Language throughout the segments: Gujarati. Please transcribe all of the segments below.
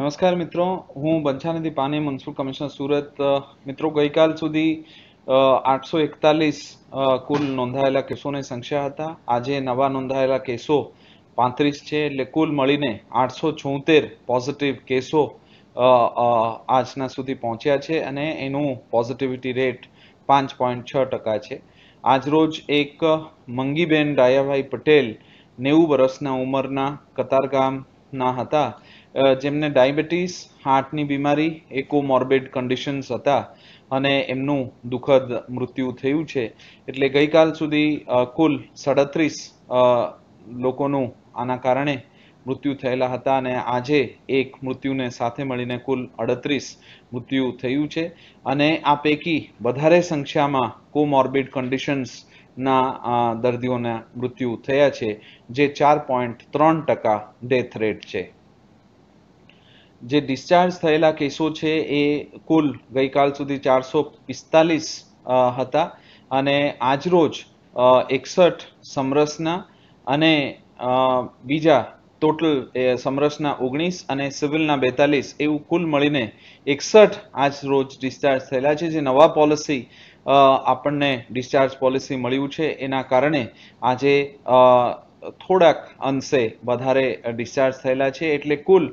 નમસ્કાર મિત્રો હું બંછાનિધિ પાને મનસુર કમિશનર સુરત મિત્રો ગઈકાલ સુધી આઠસો એકતાલીસ કુલ નોંધાયેલા કેસોની સંખ્યા હતા આજે નવા નોંધાયેલા કેસો પાંત્રીસ છે એટલે કુલ મળીને આઠસો છોતેર પોઝિટિવ કેસો આજના સુધી પહોંચ્યા છે અને એનું પોઝિટિવિટી રેટ પાંચ પોઈન્ટ છ ટકા છે આજરોજ એક મંગીબેન ડાયાભાઈ પટેલ નેવું વર્ષના ઉંમરના કતારગામ ના હતા જેમને ડાયાબિટીસ હાર્ટની બીમારી એ મોર્બેડ કન્ડિશન્સ હતા અને એમનું દુઃખદ મૃત્યુ થયું છે એટલે ગઈકાલ સુધી કુલ સાડત્રીસ લોકોનું આના કારણે મૃત્યુ થયેલા હતા અને આજે એક મૃત્યુને સાથે મળીને કુલ અડત્રીસ મૃત્યુ થયું છે અને આ પૈકી વધારે સંખ્યામાં કોમોર્બિડ કન્ડિશન્સ ના દર્દીઓના મૃત્યુ થયા છે જે ચાર પોઈન્ટ ત્રણ ટકા ડેથ રેટ છે જે ડિસ્ચાર્જ થયેલા કેસો છે એ કુલ ગઈકાલ સુધી ચારસો પિસ્તાલીસ હતા અને આજરોજ એકસઠ સમરસના અને બીજા ટોટલ સમરસના ઓગણીસ અને સિવિલના બેતાલીસ એવું કુલ મળીને એકસઠ આજ રોજ ડિસ્ચાર્જ થયેલા છે જે નવા પોલિસી આપણને ડિસ્ચાર્જ પોલિસી મળ્યું છે એના કારણે આજે થોડાક અંશે વધારે ડિસ્ચાર્જ થયેલા છે એટલે કુલ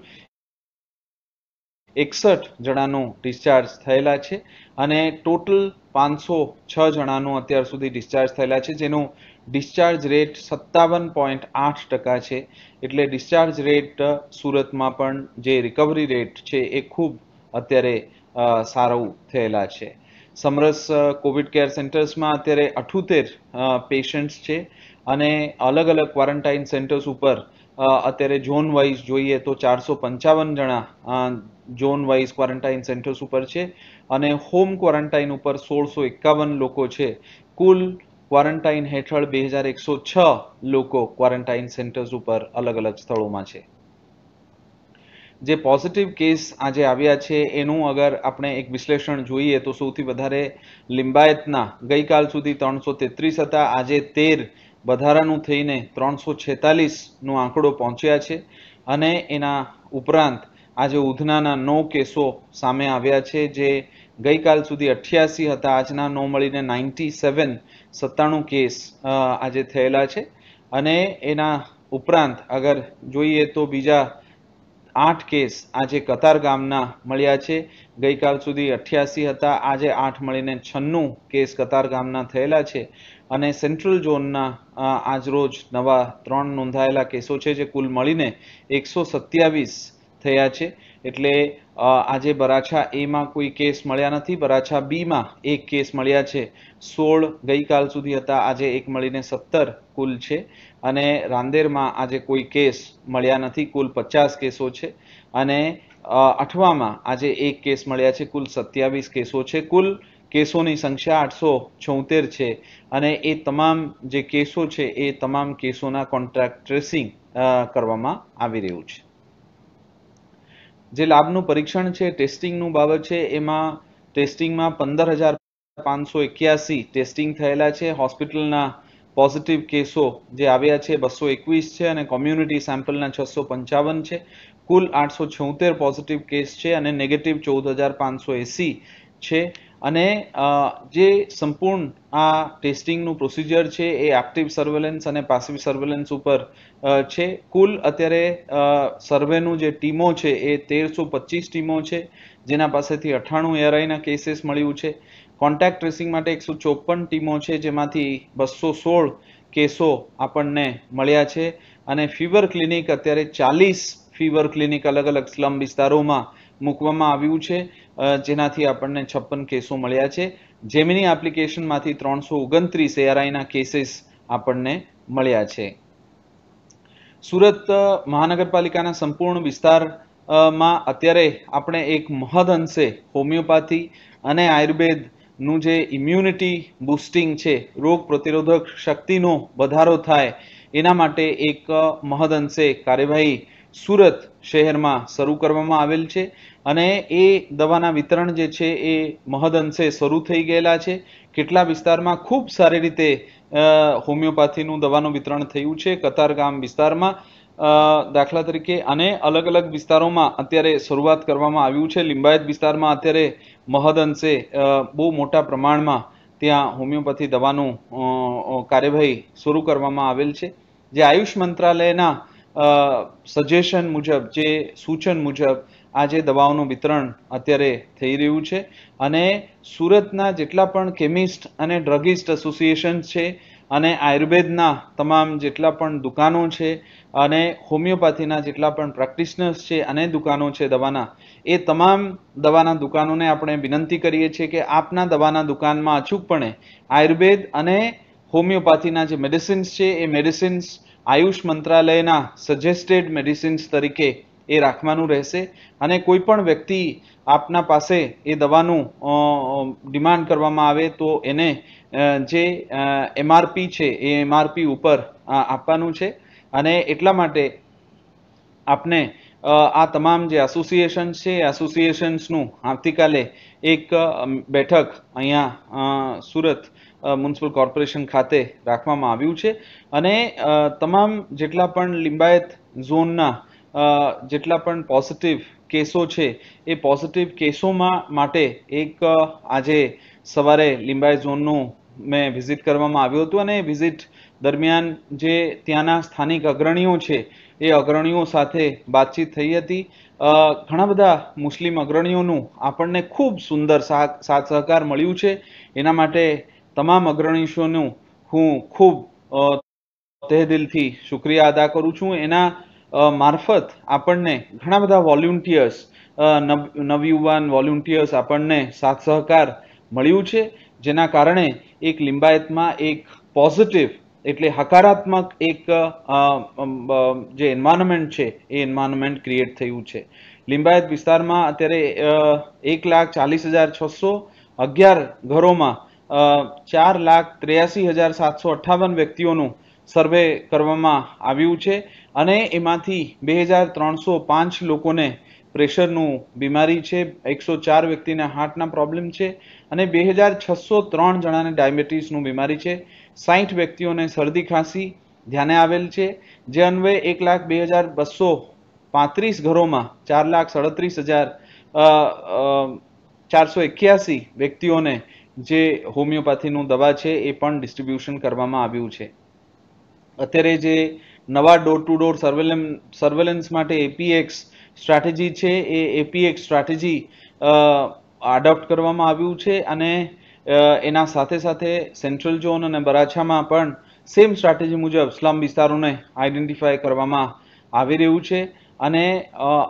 એકસઠ જણાનું ડિસ્ચાર્જ થયેલા છે અને ટોટલ પાંચસો છ જણાનું અત્યાર સુધી ડિસ્ચાર્જ થયેલા છે જેનું ડિસ્ચાર્જ રેટ સત્તાવન પોઈન્ટ આઠ ટકા છે એટલે ડિસ્ચાર્જ રેટ સુરતમાં પણ જે રિકવરી રેટ છે એ ખૂબ અત્યારે સારું થયેલા છે સમરસ કોવિડ કેર સેન્ટર્સમાં અત્યારે અઠ્યોતેર પેશન્ટ્સ છે અને અલગ અલગ ક્વોરન્ટાઇન સેન્ટર્સ ઉપર અત્યારે ઝોન વાઇઝ જોઈએ તો ચારસો પંચાવન જણા ઝોન વાઇઝ ક્વોરન્ટાઇન સેન્ટર્સ ઉપર છે અને હોમ ક્વોરન્ટાઇન ઉપર સોળસો એકાવન લોકો છે કુલ ક્વોરન્ટાઇન હેઠળ બે હજાર એકસો છ લોકો ક્વોરન્ટાઇન સેન્ટર્સ ઉપર અલગ અલગ સ્થળોમાં છે જે પોઝિટિવ કેસ આજે આવ્યા છે એનું અગર આપણે એક વિશ્લેષણ જોઈએ તો સૌથી વધારે લિંબાયતના ગઈકાલ સુધી ત્રણસો તેત્રીસ હતા આજે તેર વધારાનું થઈને ત્રણસો છેતાલીસનો આંકડો પહોંચ્યા છે અને એના ઉપરાંત આજે ઉધનાના નવ કેસો સામે આવ્યા છે જે ગઈકાલ સુધી અઠ્યાસી હતા આજના નો મળીને નાઇન્ટી સેવન સત્તાણું કેસ આજે થયેલા છે અને એના ઉપરાંત અગર જોઈએ તો બીજા આઠ કેસ આજે કતાર ગામના મળ્યા છે ગઈકાલ સુધી અઠ્યાસી હતા આજે આઠ મળીને છન્નું કેસ કતાર ગામના થયેલા છે અને સેન્ટ્રલ ઝોનના આજરોજ નવા ત્રણ નોંધાયેલા કેસો છે જે કુલ મળીને એકસો સત્યાવીસ થયા છે એટલે આજે બરાછા એમાં કોઈ કેસ મળ્યા નથી બરાછા બીમાં એક કેસ મળ્યા છે સોળ ગઈકાલ સુધી હતા આજે એક મળીને સત્તર કુલ છે અને રાંદેરમાં આજે કોઈ કેસ મળ્યા નથી કુલ પચાસ કેસો છે અને અઠવામાં આજે એક કેસ મળ્યા છે કુલ સત્યાવીસ કેસો છે કુલ કેસોની સંખ્યા આઠસો છોતેર છે અને એ તમામ જે કેસો છે એ તમામ કેસોના કોન્ટ્રાક્ટ ટ્રેસિંગ કરવામાં આવી રહ્યું છે જે લાભનું પરીક્ષણ છે ટેસ્ટિંગનું બાબત છે એમાં ટેસ્ટિંગમાં પંદર હજાર પાંચસો એક્યાસી ટેસ્ટિંગ થયેલા છે હોસ્પિટલના પોઝિટિવ કેસો જે આવ્યા છે બસો એકવીસ છે અને કોમ્યુનિટી સેમ્પલના છસો પંચાવન છે કુલ આઠસો છોતેર પોઝિટિવ કેસ છે અને નેગેટિવ ચૌદ હજાર પાંચસો એસી છે અને જે સંપૂર્ણ આ ટેસ્ટિંગનું પ્રોસિજર છે એ એક્ટિવ સર્વેલન્સ અને પાસિવ સર્વેલન્સ ઉપર છે કુલ અત્યારે સર્વેનું જે ટીમો છે એ તેરસો પચીસ ટીમો છે જેના પાસેથી અઠાણું એઆરઆઈના કેસીસ મળ્યું છે કોન્ટેક્ટ ટ્રેસિંગ માટે એકસો ચોપન ટીમો છે જેમાંથી બસો સોળ કેસો આપણને મળ્યા છે અને ફીવર ક્લિનિક અત્યારે ચાલીસ ફીવર ક્લિનિક અલગ અલગ સ્લમ વિસ્તારોમાં મૂકવામાં આવ્યું છે જેનાથી આપણને છપ્પન કેસો મળ્યા છે જેમિની એપ્લિકેશનમાંથી ત્રણસો ઓગણત્રીસ એઆરઆઈના કેસીસ આપણને મળ્યા છે સુરત મહાનગરપાલિકાના સંપૂર્ણ વિસ્તારમાં અત્યારે આપણે એક મહદ અંશે હોમિયોપેથી અને આયુર્વેદનું જે ઇમ્યુનિટી બુસ્ટિંગ છે રોગ પ્રતિરોધક શક્તિનો વધારો થાય એના માટે એક મહદ અંશે કાર્યવાહી સુરત શહેરમાં શરૂ કરવામાં આવેલ છે અને એ દવાના વિતરણ જે છે એ મહદઅંશે શરૂ થઈ ગયેલા છે કેટલા વિસ્તારમાં ખૂબ સારી રીતે હોમિયોપાથીનું દવાનું વિતરણ થયું છે કતારગામ વિસ્તારમાં દાખલા તરીકે અને અલગ અલગ વિસ્તારોમાં અત્યારે શરૂઆત કરવામાં આવ્યું છે લિંબાયત વિસ્તારમાં અત્યારે મહદઅંશે બહુ મોટા પ્રમાણમાં ત્યાં હોમિયોપેથી દવાનું કાર્યવાહી શરૂ કરવામાં આવેલ છે જે આયુષ મંત્રાલયના સજેશન મુજબ જે સૂચન મુજબ આ જે દવાઓનું વિતરણ અત્યારે થઈ રહ્યું છે અને સુરતના જેટલા પણ કેમિસ્ટ અને ડ્રગિસ્ટ એસોસિએશન છે અને આયુર્વેદના તમામ જેટલા પણ દુકાનો છે અને હોમિયોપેથીના જેટલા પણ પ્રેક્ટિશનર્સ છે અને દુકાનો છે દવાના એ તમામ દવાના દુકાનોને આપણે વિનંતી કરીએ છીએ કે આપના દવાના દુકાનમાં અચૂકપણે આયુર્વેદ અને હોમિયોપેથીના જે મેડિસિન્સ છે એ મેડિસિન્સ આયુષ મંત્રાલયના સજેસ્ટેડ મેડિસિન્સ તરીકે એ રાખવાનું રહેશે અને કોઈ પણ વ્યક્તિ આપના પાસે એ દવાનું ડિમાન્ડ કરવામાં આવે તો એને જે એમઆરપી છે એ એમઆરપી ઉપર આપવાનું છે અને એટલા માટે આપને આ તમામ જે એસોસિએશન છે એસોસિએશન્સનું આવતીકાલે એક બેઠક અહીંયા સુરત મ્યુનિસિપલ કોર્પોરેશન ખાતે રાખવામાં આવ્યું છે અને તમામ જેટલા પણ લિંબાયત ઝોનના જેટલા પણ પોઝિટિવ કેસો છે એ પોઝિટિવ કેસોમાં માટે એક આજે સવારે લિંબાયત ઝોનનું મેં વિઝિટ કરવામાં આવ્યું હતું અને વિઝિટ દરમિયાન જે ત્યાંના સ્થાનિક અગ્રણીઓ છે એ અગ્રણીઓ સાથે વાતચીત થઈ હતી ઘણા બધા મુસ્લિમ અગ્રણીઓનું આપણને ખૂબ સુંદર સાથ સહકાર મળ્યું છે એના માટે તમામ અગ્રણીશોનું હું ખૂબ તહે દિલથી શુક્રિયા અદા કરું છું એના મારફત આપણને ઘણા બધા વોલ્યુન્ટિયર્સ નવયુવાન વોલ્યુન્ટિયર્સ આપણને સાથ સહકાર મળ્યું છે જેના કારણે એક લિંબાયતમાં એક પોઝિટિવ એટલે હકારાત્મક એક જે એન્વાયરમેન્ટ છે એ એન્વાયરમેન્ટ ક્રિએટ થયું છે લિંબાયત વિસ્તારમાં અત્યારે એક લાખ ચાલીસ હજાર છસો અગિયાર ઘરોમાં ચાર લાખ ત્રેયાસી હજાર સાતસો અઠ્ઠાવન વ્યક્તિઓનું સર્વે કરવામાં આવ્યું છે અને એમાંથી બે હજાર ત્રણસો પાંચ લોકોને પ્રેશરનું બીમારી છે એકસો ચાર વ્યક્તિને હાર્ટના પ્રોબ્લેમ છે અને બે હજાર છસો ત્રણ જણાને ડાયાબિટીસનું બીમારી છે સાહીઠ વ્યક્તિઓને શરદી ખાંસી ધ્યાને આવેલ છે જે અન્વયે એક લાખ બે હજાર બસો પાંત્રીસ ઘરોમાં ચાર લાખ સાડત્રીસ હજાર ચારસો એક્યાસી વ્યક્તિઓને જે હોમિયોપેથીનું દવા છે એ પણ ડિસ્ટ્રીબ્યુશન કરવામાં આવ્યું છે અત્યારે જે નવા door to door surveillance surveillance માટે એપીએક્સ સ્ટ્રાટેજી છે એ એપીએક્સ સ્ટ્રાટેજી અડોપ્ટ કરવામાં આવ્યું છે અને એના સાથે સાથે સેન્ટ્રલ ઝોન અને બરાછામાં પણ સેમ સ્ટ્રાટેજી મુજબ સ્લમ વિસ્તારોને આઈડેન્ટિફાય કરવામાં આવી રહ્યું છે અને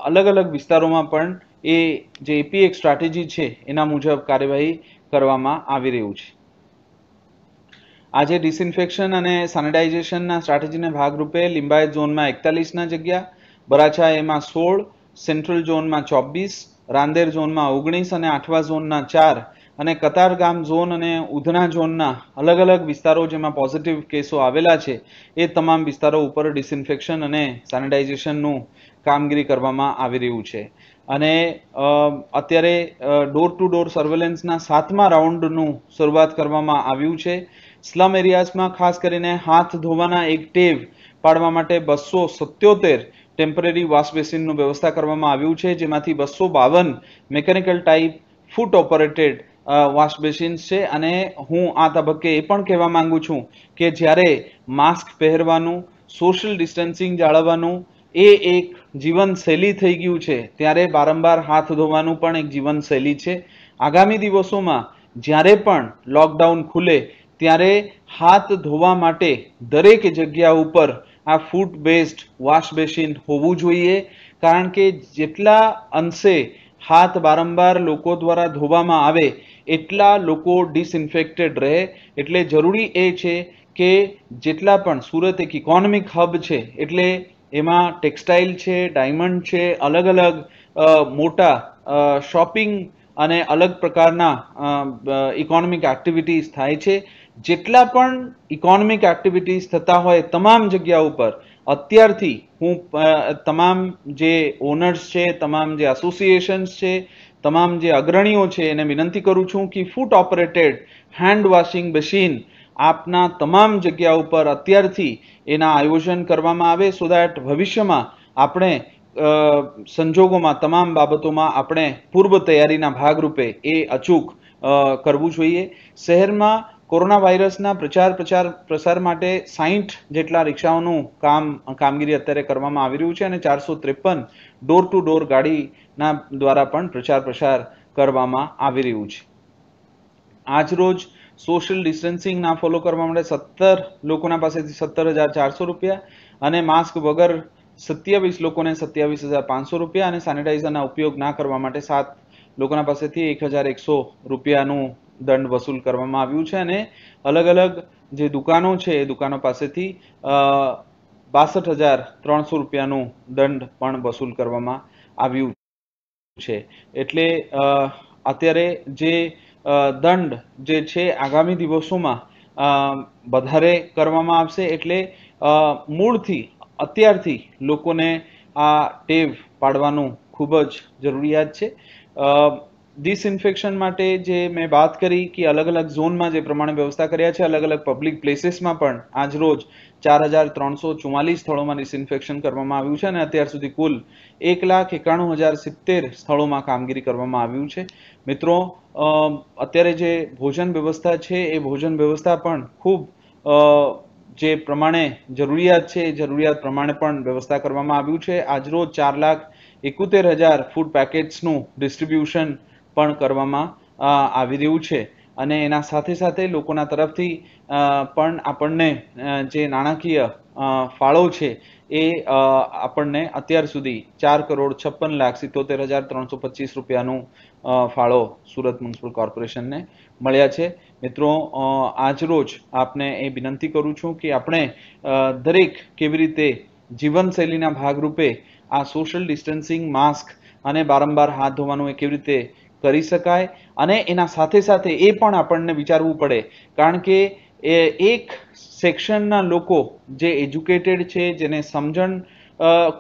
અલગ અલગ વિસ્તારોમાં પણ એ જે એપીએક સ્ટ્રાટેજી છે એના મુજબ કાર્યવાહી કરવામાં આવી રહ્યું છે આજે ડિસઇન્ફેક્શન અને સેનિટાઇઝેશનના સ્ટ્રાટેજીના ભાગરૂપે લિંબાયત ઝોનમાં એકતાલીસના જગ્યા બરાછા એમાં સોળ સેન્ટ્રલ ઝોનમાં ચોવીસ રાંદેર ઝોનમાં ઓગણીસ અને આઠવા ઝોનના ચાર અને કતારગામ ઝોન અને ઉધના ઝોનના અલગ અલગ વિસ્તારો જેમાં પોઝિટિવ કેસો આવેલા છે એ તમામ વિસ્તારો ઉપર ડિસઇન્ફેક્શન અને સેનિટાઇઝેશનનું કામગીરી કરવામાં આવી રહ્યું છે અને અત્યારે ડોર ટુ ડોર સર્વેલન્સના સાતમા રાઉન્ડનું શરૂઆત કરવામાં આવ્યું છે સ્લમ એરિયાઝમાં ખાસ કરીને હાથ ધોવાના એક ટેવ પાડવા માટે બસો સત્યોતેર ટેમ્પરરી વોશ બેસિનનું વ્યવસ્થા કરવામાં આવ્યું છે જેમાંથી બસો બાવન mechanical type foot operated wash basins છે અને હું આ તબક્કે એ પણ કહેવા માંગુ છું કે જ્યારે માસ્ક પહેરવાનું સોશિયલ ડિસ્ટન્સિંગ જાળવવાનું એ એક જીવનશૈલી થઈ ગયું છે ત્યારે વારંવાર હાથ ધોવાનું પણ એક જીવનશૈલી છે આગામી દિવસોમાં જ્યારે પણ લોકડાઉન ખુલે ત્યારે હાથ ધોવા માટે દરેક જગ્યા ઉપર આ ફૂટ બેઝડ વોશ બેસિન હોવું જોઈએ કારણ કે જેટલા અંશે હાથ વારંવાર લોકો દ્વારા ધોવામાં આવે એટલા લોકો ડિસઇન્ફેક્ટેડ રહે એટલે જરૂરી એ છે કે જેટલા પણ સુરત એક ઇકોનોમિક હબ છે એટલે એમાં ટેક્સટાઇલ છે ડાયમંડ છે અલગ અલગ મોટા શોપિંગ અને અલગ પ્રકારના ઇકોનોમિક એક્ટિવિટીઝ થાય છે જેટલા પણ ઇકોનોમિક એક્ટિવિટીઝ થતા હોય તમામ જગ્યા ઉપર અત્યારથી હું તમામ જે ઓનર્સ છે તમામ જે એસોસિએશન્સ છે તમામ જે અગ્રણીઓ છે એને વિનંતી કરું છું કે foot operated hand washing machine આપના તમામ જગ્યા ઉપર અત્યારથી એના આયોજન કરવામાં આવે સો દેટ ભવિષ્યમાં આપણે સંજોગોમાં તમામ બાબતોમાં આપણે પૂર્વ તૈયારીના ભાગરૂપે એ અચૂક કરવું જોઈએ શહેરમાં કોરોના વાયરસના પ્રચાર પ્રચાર પ્રસાર માટે સાઠ જેટલા રિક્ષાઓનું કામ કામગીરી અત્યારે કરવામાં આવી રહ્યું છે અને ચારસો ત્રેપન ડોર ટુ ડોર ગાડીના દ્વારા પણ પ્રચાર પ્રસાર કરવામાં આવી રહ્યું છે આજરોજ સોશિયલ ડિસ્ટન્સિંગ ના ફોલો કરવા માટે સત્તર લોકોના પાસેથી સત્તર હજાર ચારસો રૂપિયા અને માસ્ક વગર સત્યાવીસ લોકોને સત્યાવીસ હજાર પાંચસો રૂપિયા અને સેનિટાઈઝરના ઉપયોગ ના કરવા માટે સાત લોકોના પાસેથી એક હજાર એકસો રૂપિયાનું દંડ વસૂલ કરવામાં આવ્યું છે અને અલગ અલગ જે દુકાનો છે એ દુકાનો પાસેથી બાસઠ હજાર ત્રણસો રૂપિયાનું દંડ પણ વસૂલ કરવામાં આવ્યું છે એટલે અત્યારે જે દંડ જે છે આગામી દિવસોમાં વધારે કરવામાં આવશે એટલે મૂળથી અત્યારથી લોકોને આ ટેવ પાડવાનું ખૂબ જ જરૂરિયાત છે ડિસઇન્ફેક્શન માટે જે મેં વાત કરી કે અલગ અલગ ઝોનમાં જે પ્રમાણે વ્યવસ્થા કર્યા છે અલગ અલગ પબ્લિક પ્લેસીસમાં પણ આજ રોજ ચાર હજાર ત્રણસો ચુમ્માલીસ સ્થળોમાં ડિસઇન્ફેક્શન કરવામાં આવ્યું છે અને અત્યાર સુધી કુલ એક લાખ એકાણું હજાર સિત્તેર સ્થળોમાં કામગીરી કરવામાં આવ્યું છે મિત્રો અત્યારે જે ભોજન વ્યવસ્થા છે એ ભોજન વ્યવસ્થા પણ ખૂબ જે પ્રમાણે જરૂરિયાત છે એ જરૂરિયાત પ્રમાણે પણ વ્યવસ્થા કરવામાં આવ્યું છે આજરોજ ચાર લાખ એકોતેર હજાર ફૂડ પેકેટ્સનું ડિસ્ટ્રીબ્યુશન પણ કરવામાં આવી રહ્યું છે અને એના સાથે સાથે લોકોના તરફથી પણ આપણને જે નાણાકીય ફાળો છે એ આપણને અત્યાર સુધી ચાર કરોડ છપ્પન લાખ સિત્તોતેર હજાર ત્રણસો પચીસ રૂપિયાનું ફાળો સુરત મ્યુનિસિપલ કોર્પોરેશનને મળ્યા છે મિત્રો આજરોજ આપને એ વિનંતી કરું છું કે આપણે દરેક કેવી રીતે જીવનશૈલીના ભાગરૂપે આ સોશિયલ ડિસ્ટન્સિંગ માસ્ક અને બારંબાર હાથ ધોવાનું એ કેવી રીતે કરી શકાય અને એના સાથે સાથે એ પણ આપણને વિચારવું પડે કારણ કે એ એક સેક્શનના લોકો જે એજ્યુકેટેડ છે જેને સમજણ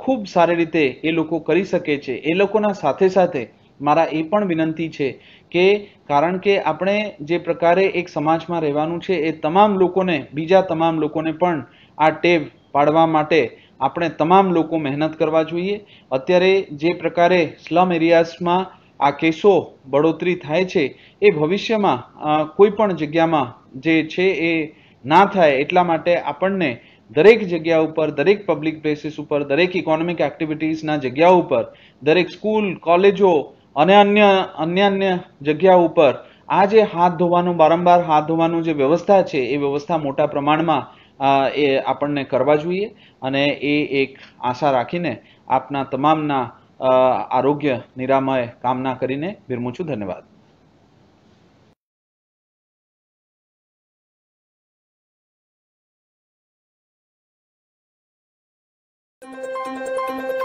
ખૂબ સારી રીતે એ લોકો કરી શકે છે એ લોકોના સાથે સાથે મારા એ પણ વિનંતી છે કે કારણ કે આપણે જે પ્રકારે એક સમાજમાં રહેવાનું છે એ તમામ લોકોને બીજા તમામ લોકોને પણ આ ટેવ પાડવા માટે આપણે તમામ લોકો મહેનત કરવા જોઈએ અત્યારે જે પ્રકારે સ્લમ એરિયાઝમાં આ કેસો બઢોતરી થાય છે એ ભવિષ્યમાં કોઈ પણ જગ્યામાં જે છે એ ના થાય એટલા માટે આપણને દરેક જગ્યા ઉપર દરેક પબ્લિક પ્લેસીસ ઉપર દરેક ઇકોનોમિક એક્ટિવિટીઝના જગ્યા ઉપર દરેક સ્કૂલ કોલેજો અને અન્ય અન્ય અન્ય જગ્યા ઉપર આ જે હાથ ધોવાનું વારંવાર હાથ ધોવાનું જે વ્યવસ્થા છે એ વ્યવસ્થા મોટા પ્રમાણમાં એ આપણને કરવા જોઈએ અને એ એક આશા રાખીને આપના તમામના આરોગ્ય નિરામય કામના કરીને વિરમું છું ધન્યવાદ thank you